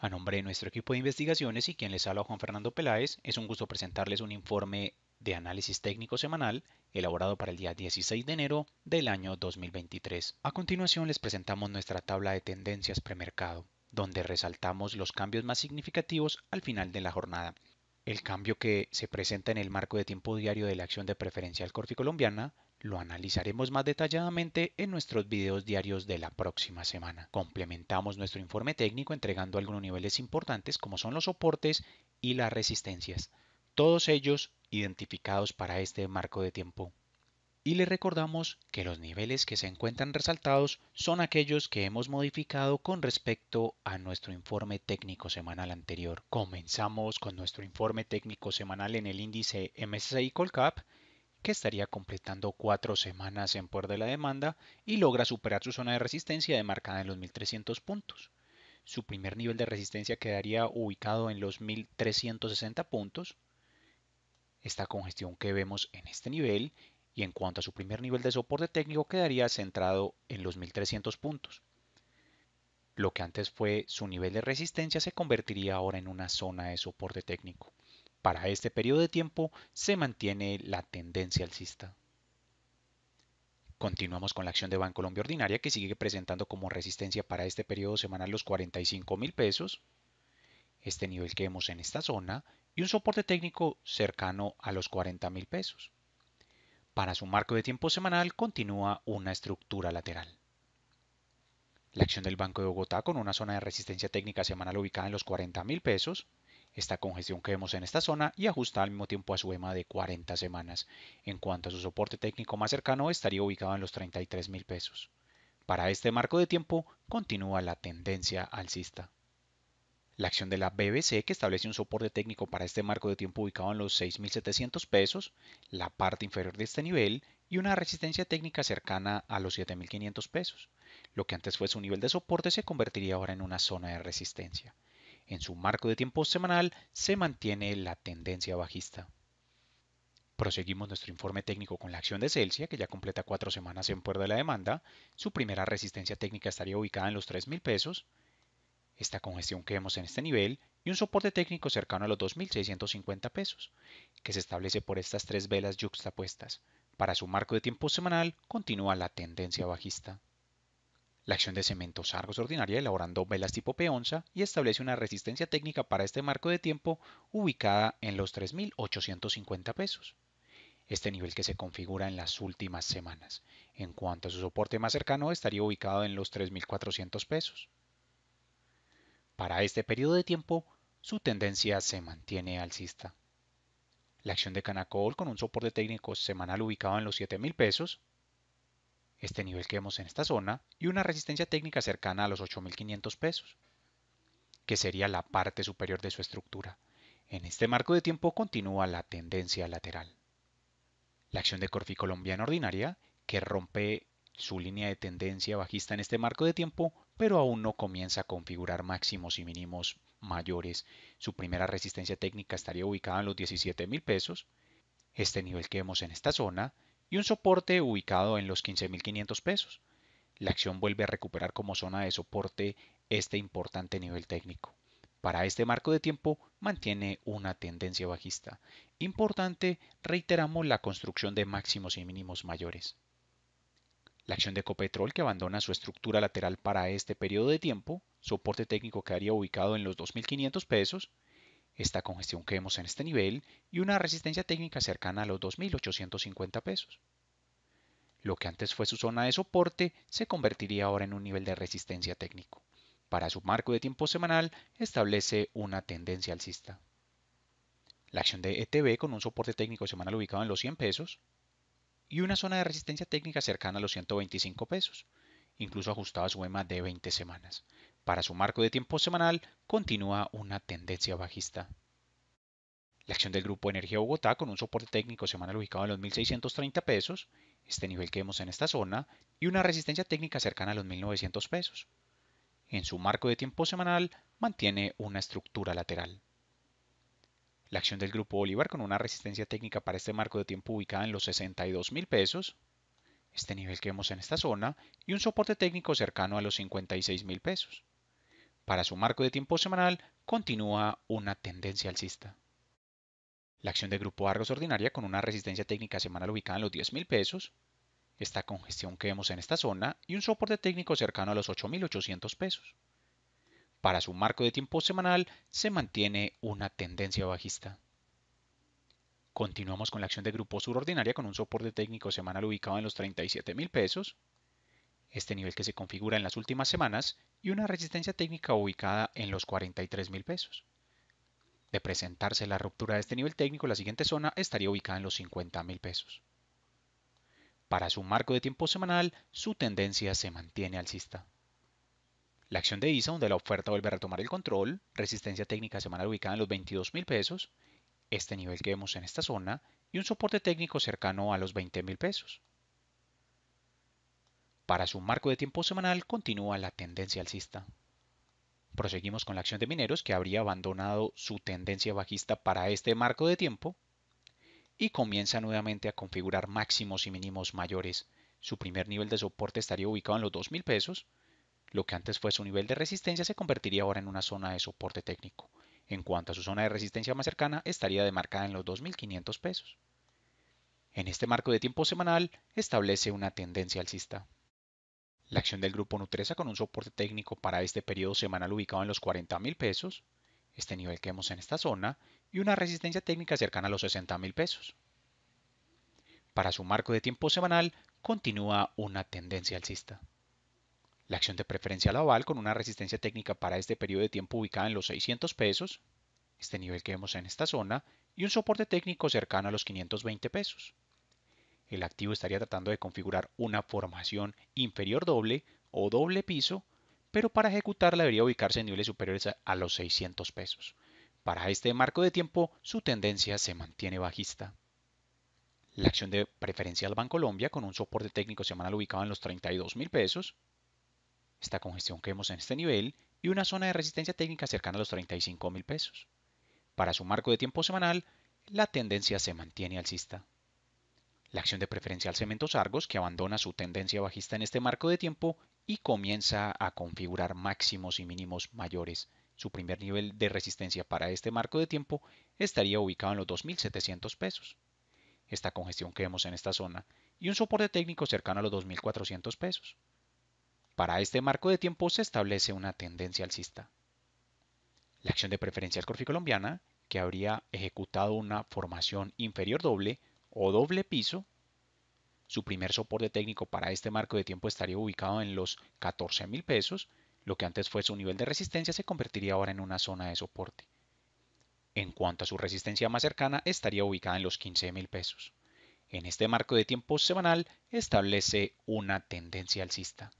A nombre de nuestro equipo de investigaciones y quien les habla Juan Fernando Peláez, es un gusto presentarles un informe de análisis técnico semanal elaborado para el día 16 de enero del año 2023. A continuación les presentamos nuestra tabla de tendencias premercado, donde resaltamos los cambios más significativos al final de la jornada. El cambio que se presenta en el marco de tiempo diario de la acción de preferencia al corte colombiana lo analizaremos más detalladamente en nuestros videos diarios de la próxima semana. Complementamos nuestro informe técnico entregando algunos niveles importantes como son los soportes y las resistencias, todos ellos identificados para este marco de tiempo. Y le recordamos que los niveles que se encuentran resaltados son aquellos que hemos modificado con respecto a nuestro informe técnico semanal anterior. Comenzamos con nuestro informe técnico semanal en el índice MSCI Colcap estaría completando cuatro semanas en poder de la demanda y logra superar su zona de resistencia demarcada en los 1300 puntos. Su primer nivel de resistencia quedaría ubicado en los 1360 puntos. Esta congestión que vemos en este nivel y en cuanto a su primer nivel de soporte técnico quedaría centrado en los 1300 puntos. Lo que antes fue su nivel de resistencia se convertiría ahora en una zona de soporte técnico. Para este periodo de tiempo se mantiene la tendencia alcista. Continuamos con la acción de Banco Colombia Ordinaria que sigue presentando como resistencia para este periodo semanal los 45 mil pesos, este nivel que vemos en esta zona y un soporte técnico cercano a los 40 mil pesos. Para su marco de tiempo semanal continúa una estructura lateral. La acción del Banco de Bogotá con una zona de resistencia técnica semanal ubicada en los 40 mil pesos, esta congestión que vemos en esta zona y ajusta al mismo tiempo a su EMA de 40 semanas. En cuanto a su soporte técnico más cercano, estaría ubicado en los 33 mil pesos. Para este marco de tiempo, continúa la tendencia alcista. La acción de la BBC que establece un soporte técnico para este marco de tiempo ubicado en los 6.700 pesos, la parte inferior de este nivel y una resistencia técnica cercana a los 7.500 pesos. Lo que antes fue su nivel de soporte se convertiría ahora en una zona de resistencia en su marco de tiempo semanal se mantiene la tendencia bajista. Proseguimos nuestro informe técnico con la acción de Celsius, que ya completa cuatro semanas en puerta de la demanda. Su primera resistencia técnica estaría ubicada en los 3.000 pesos. Esta congestión que vemos en este nivel y un soporte técnico cercano a los 2.650 pesos, que se establece por estas tres velas yuxtapuestas. Para su marco de tiempo semanal continúa la tendencia bajista. La acción de cementos argos ordinaria elaborando velas tipo peonza y establece una resistencia técnica para este marco de tiempo ubicada en los 3.850 pesos. Este nivel que se configura en las últimas semanas. En cuanto a su soporte más cercano estaría ubicado en los 3.400 pesos. Para este periodo de tiempo, su tendencia se mantiene alcista. La acción de Canacol con un soporte técnico semanal ubicado en los 7.000 pesos este nivel que vemos en esta zona, y una resistencia técnica cercana a los 8.500 pesos, que sería la parte superior de su estructura. En este marco de tiempo continúa la tendencia lateral. La acción de Corfi colombiana ordinaria, que rompe su línea de tendencia bajista en este marco de tiempo, pero aún no comienza a configurar máximos y mínimos mayores. Su primera resistencia técnica estaría ubicada en los 17,000 pesos. Este nivel que vemos en esta zona y un soporte ubicado en los 15.500 pesos. La acción vuelve a recuperar como zona de soporte este importante nivel técnico. Para este marco de tiempo mantiene una tendencia bajista. Importante, reiteramos la construcción de máximos y mínimos mayores. La acción de Copetrol que abandona su estructura lateral para este periodo de tiempo, soporte técnico quedaría ubicado en los 2.500 pesos, esta congestión que vemos en este nivel y una resistencia técnica cercana a los 2.850 pesos. Lo que antes fue su zona de soporte se convertiría ahora en un nivel de resistencia técnico. Para su marco de tiempo semanal establece una tendencia alcista. La acción de ETB con un soporte técnico semanal ubicado en los 100 pesos y una zona de resistencia técnica cercana a los 125 pesos, incluso ajustada a su EMA de 20 semanas, para su marco de tiempo semanal continúa una tendencia bajista. La acción del Grupo Energía Bogotá con un soporte técnico semanal ubicado en los 1.630 pesos, este nivel que vemos en esta zona, y una resistencia técnica cercana a los 1.900 pesos. En su marco de tiempo semanal mantiene una estructura lateral. La acción del Grupo Bolívar con una resistencia técnica para este marco de tiempo ubicada en los 62 mil pesos, este nivel que vemos en esta zona, y un soporte técnico cercano a los 56 mil pesos. Para su marco de tiempo semanal, continúa una tendencia alcista. La acción de grupo Argos ordinaria con una resistencia técnica semanal ubicada en los 10.000 pesos, esta congestión que vemos en esta zona y un soporte técnico cercano a los 8.800 pesos. Para su marco de tiempo semanal se mantiene una tendencia bajista. Continuamos con la acción de grupo Sur Ordinaria con un soporte técnico semanal ubicado en los 37.000 pesos, este nivel que se configura en las últimas semanas y una resistencia técnica ubicada en los 43 mil pesos. De presentarse la ruptura de este nivel técnico, la siguiente zona estaría ubicada en los 50 mil pesos. Para su marco de tiempo semanal, su tendencia se mantiene alcista. La acción de ISA, donde la oferta vuelve a retomar el control, resistencia técnica semanal ubicada en los 22 mil pesos, este nivel que vemos en esta zona, y un soporte técnico cercano a los 20 mil pesos. Para su marco de tiempo semanal continúa la tendencia alcista. Proseguimos con la acción de mineros que habría abandonado su tendencia bajista para este marco de tiempo y comienza nuevamente a configurar máximos y mínimos mayores. Su primer nivel de soporte estaría ubicado en los 2.000 pesos, lo que antes fue su nivel de resistencia se convertiría ahora en una zona de soporte técnico. En cuanto a su zona de resistencia más cercana, estaría demarcada en los 2.500 pesos. En este marco de tiempo semanal establece una tendencia alcista. La acción del grupo Nutresa con un soporte técnico para este periodo semanal ubicado en los 40 pesos, este nivel que vemos en esta zona, y una resistencia técnica cercana a los $60,000. pesos. Para su marco de tiempo semanal continúa una tendencia alcista. La acción de preferencia Laval con una resistencia técnica para este periodo de tiempo ubicada en los 600 pesos, este nivel que vemos en esta zona, y un soporte técnico cercano a los 520 pesos el activo estaría tratando de configurar una formación inferior doble o doble piso, pero para ejecutarla debería ubicarse en niveles superiores a los 600 pesos. Para este marco de tiempo, su tendencia se mantiene bajista. La acción de preferencial Colombia con un soporte técnico semanal ubicado en los 32 mil pesos, esta congestión que vemos en este nivel y una zona de resistencia técnica cercana a los 35 mil pesos. Para su marco de tiempo semanal, la tendencia se mantiene alcista. La acción de preferencial Cementos Argos, que abandona su tendencia bajista en este marco de tiempo y comienza a configurar máximos y mínimos mayores. Su primer nivel de resistencia para este marco de tiempo estaría ubicado en los 2.700 pesos. Esta congestión que vemos en esta zona y un soporte técnico cercano a los 2.400 pesos. Para este marco de tiempo se establece una tendencia alcista. La acción de preferencial corfi colombiana, que habría ejecutado una formación inferior doble, o doble piso, su primer soporte técnico para este marco de tiempo estaría ubicado en los 14,000 pesos, lo que antes fue su nivel de resistencia se convertiría ahora en una zona de soporte. En cuanto a su resistencia más cercana, estaría ubicada en los 15 mil pesos. En este marco de tiempo semanal establece una tendencia alcista.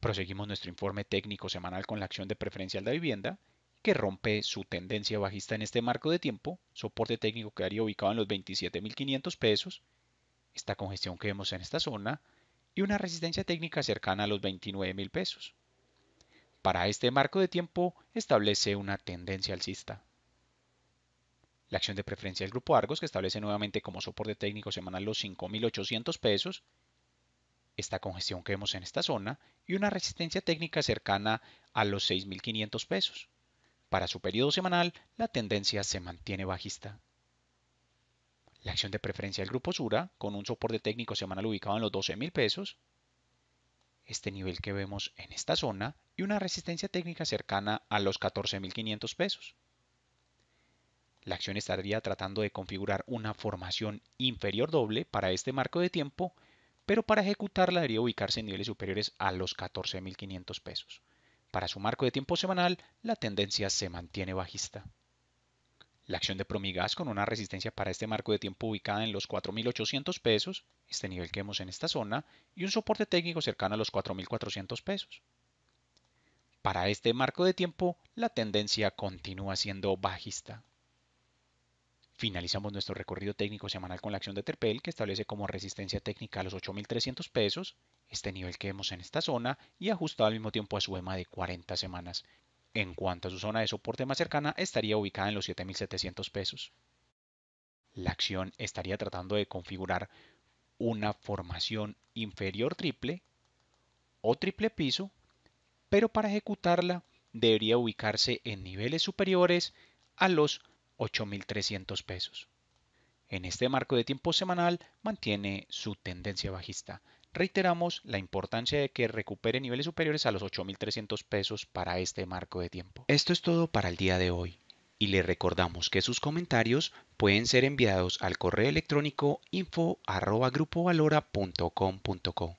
Proseguimos nuestro informe técnico semanal con la acción de preferencial de vivienda que rompe su tendencia bajista en este marco de tiempo, soporte técnico quedaría ubicado en los 27.500 pesos, esta congestión que vemos en esta zona y una resistencia técnica cercana a los 29.000 pesos. Para este marco de tiempo establece una tendencia alcista. La acción de preferencia del grupo Argos, que establece nuevamente como soporte técnico semanal los 5.800 pesos, esta congestión que vemos en esta zona y una resistencia técnica cercana a los 6.500 pesos. Para su periodo semanal, la tendencia se mantiene bajista. La acción de preferencia del grupo Sura, con un soporte técnico semanal ubicado en los 12,000 pesos, este nivel que vemos en esta zona y una resistencia técnica cercana a los 14.500 pesos. La acción estaría tratando de configurar una formación inferior doble para este marco de tiempo, pero para ejecutarla debería ubicarse en niveles superiores a los 14.500 pesos. Para su marco de tiempo semanal, la tendencia se mantiene bajista. La acción de Promigas con una resistencia para este marco de tiempo ubicada en los 4.800 pesos, este nivel que vemos en esta zona, y un soporte técnico cercano a los 4.400 pesos. Para este marco de tiempo, la tendencia continúa siendo bajista. Finalizamos nuestro recorrido técnico semanal con la acción de Terpel, que establece como resistencia técnica a los 8.300 pesos, este nivel que vemos en esta zona, y ajustado al mismo tiempo a su EMA de 40 semanas. En cuanto a su zona de soporte más cercana, estaría ubicada en los 7.700 pesos. La acción estaría tratando de configurar una formación inferior triple o triple piso, pero para ejecutarla debería ubicarse en niveles superiores a los 8.300 pesos. En este marco de tiempo semanal mantiene su tendencia bajista. Reiteramos la importancia de que recupere niveles superiores a los 8.300 pesos para este marco de tiempo. Esto es todo para el día de hoy y le recordamos que sus comentarios pueden ser enviados al correo electrónico info.grupovalora.com.co.